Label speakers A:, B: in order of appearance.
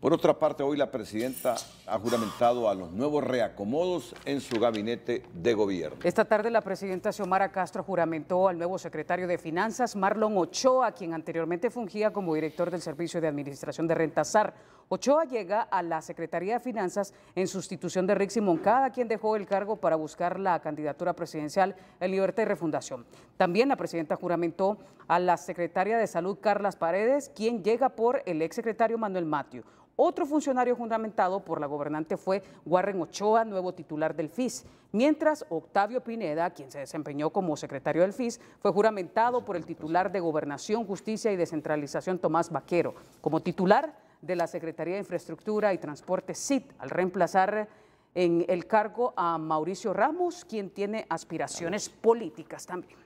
A: Por otra parte, hoy la presidenta ha juramentado a los nuevos reacomodos en su gabinete de gobierno.
B: Esta tarde la presidenta Xiomara Castro juramentó al nuevo secretario de Finanzas, Marlon Ochoa, quien anteriormente fungía como director del Servicio de Administración de Rentasar. Ochoa llega a la Secretaría de Finanzas en sustitución de Rixi Moncada, quien dejó el cargo para buscar la candidatura presidencial en Libertad y Refundación. También la presidenta juramentó a la secretaria de Salud, Carlas Paredes, quien llega por el exsecretario Manuel Matio. Otro funcionario fundamentado por la gobernante fue Warren Ochoa, nuevo titular del FIS, mientras Octavio Pineda, quien se desempeñó como secretario del FIS, fue juramentado por el titular de Gobernación, Justicia y Descentralización, Tomás Vaquero, como titular de la Secretaría de Infraestructura y Transporte, SIT, al reemplazar en el cargo a Mauricio Ramos, quien tiene aspiraciones políticas también.